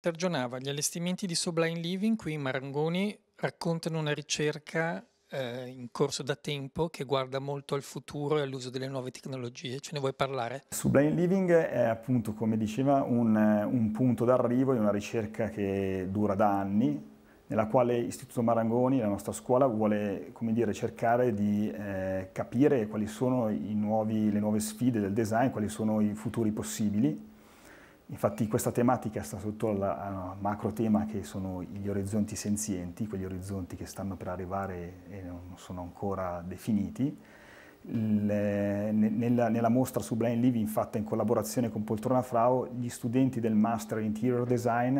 Ragionava gli allestimenti di Sublime Living, qui in Marangoni raccontano una ricerca eh, in corso da tempo che guarda molto al futuro e all'uso delle nuove tecnologie. Ce ne vuoi parlare? Sublime Living è appunto, come diceva, un, un punto d'arrivo di una ricerca che dura da anni, nella quale Istituto Marangoni, la nostra scuola, vuole dire, cercare di eh, capire quali sono nuovi, le nuove sfide del design, quali sono i futuri possibili Infatti questa tematica sta sotto al macro tema che sono gli orizzonti senzienti, quegli orizzonti che stanno per arrivare e non sono ancora definiti. Le, nella, nella, mostra su Blind Living fatta in collaborazione con Poltrona Frau, gli studenti del Master Interior Design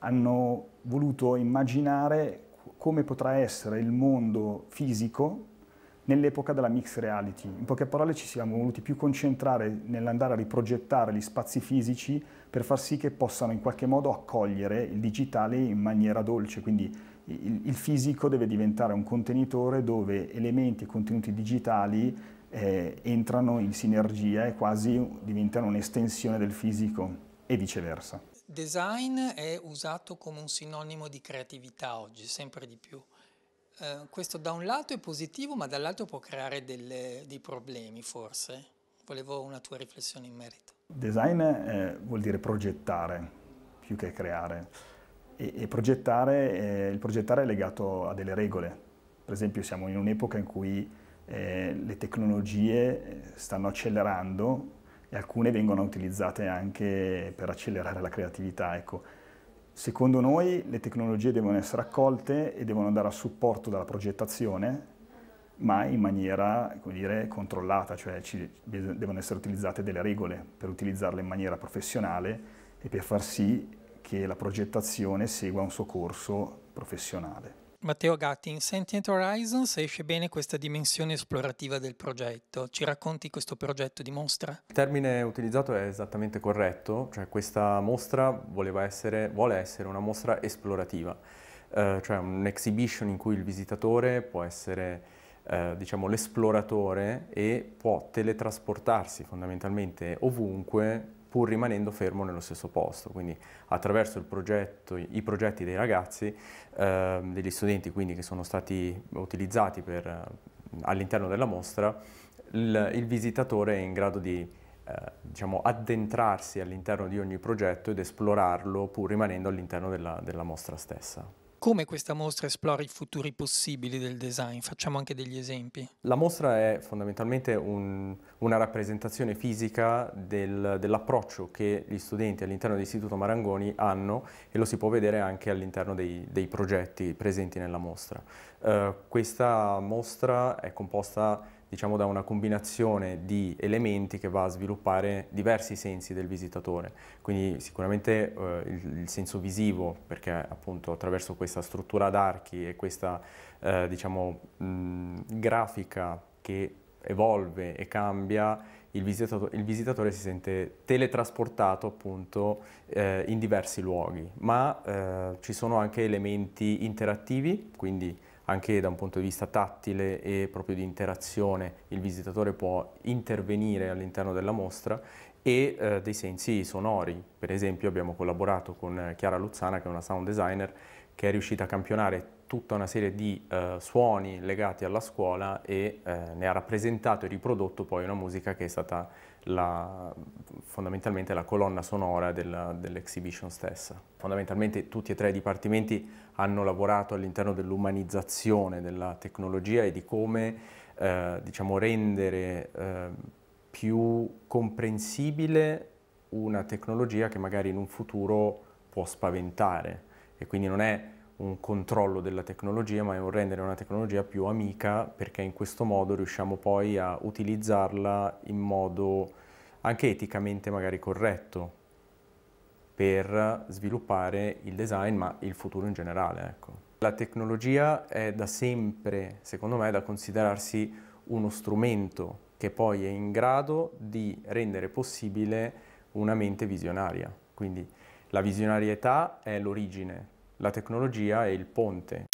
hanno voluto immaginare come potrà essere il mondo fisico nell'epoca della mixed reality. In poche parole ci siamo voluti più concentrare nell'andare a riprogettare gli spazi fisici per far sì che possano in qualche modo accogliere il digitale in maniera dolce, quindi il, il fisico deve diventare un contenitore dove elementi e contenuti digitali eh, entrano in sinergia e quasi diventano un'estensione del fisico e viceversa. Design è usato come un sinonimo di creatività oggi, sempre di più. Eh, questo da un lato è positivo, ma dall'altro può creare delle, dei problemi forse. Volevo una tua riflessione in merito. Design eh, vuol dire progettare più che creare. E, e progettare, eh, il progettare è legato a delle regole. Per esempio siamo in un'epoca in cui eh, le tecnologie eh, stanno accelerando e alcune vengono utilizzate anche per accelerare la creatività. Ecco Secondo noi le tecnologie devono essere accolte e devono andare a supporto della progettazione, ma in maniera dire, controllata, cioè ci, devono essere utilizzate delle regole per utilizzarle in maniera professionale e per far sì che la progettazione segua un suo corso professionale. Matteo Gatti, in Sentient Horizons esce bene questa dimensione esplorativa del progetto. Ci racconti questo progetto di mostra? Il termine utilizzato è esattamente corretto, cioè questa mostra essere, vuole essere una mostra esplorativa, eh, cioè un exhibition in cui il visitatore può essere eh, diciamo, l'esploratore e può teletrasportarsi fondamentalmente ovunque pur rimanendo fermo nello stesso posto. Quindi attraverso progetto, i progetti dei ragazzi, eh, degli studenti quindi, che sono stati utilizzati all'interno della mostra, il, il, visitatore è in grado di eh, diciamo, addentrarsi all'interno di ogni progetto ed esplorarlo pur rimanendo all'interno della, della mostra stessa. Come questa mostra esplora i futuri possibili del design? Facciamo anche degli esempi. La mostra è fondamentalmente un, una rappresentazione fisica del, dell'approccio che gli studenti all'interno dell'Istituto Marangoni hanno e lo si può vedere anche all'interno dei, dei, progetti presenti nella mostra. Uh, questa mostra è composta diciamo da una combinazione di elementi che va a sviluppare diversi sensi del visitatore. Quindi sicuramente eh, il, il, senso visivo, perché appunto attraverso questa struttura ad archi e questa eh, diciamo, mh, grafica che evolve e cambia, il visitatore, il visitatore si sente teletrasportato appunto eh, in diversi luoghi, ma eh, ci sono anche elementi interattivi, quindi anche da un punto di vista tattile e proprio di interazione il visitatore può intervenire all'interno della mostra e eh, dei sensi sonori. Per esempio abbiamo collaborato con Chiara Luzzana che è una sound designer che è riuscita a campionare tutta una serie di eh, suoni legati alla scuola e eh, ne ha rappresentato e riprodotto poi una musica che è stata la, fondamentalmente la colonna sonora dell'exhibition stessa. Fondamentalmente tutti e tre i dipartimenti hanno lavorato all'interno dell'umanizzazione della tecnologia e di come eh, diciamo, rendere ehm, più comprensibile una tecnologia che magari in un futuro può spaventare e quindi non è un controllo della tecnologia, ma è un rendere una tecnologia più amica perché in questo modo riusciamo poi a utilizzarla in modo anche eticamente magari corretto per sviluppare il design, ma il futuro in generale. Ecco. La tecnologia è da sempre, secondo me, da considerarsi uno strumento che poi è in grado di rendere possibile una mente visionaria. Quindi la visionarietà è l'origine la tecnologia è il ponte.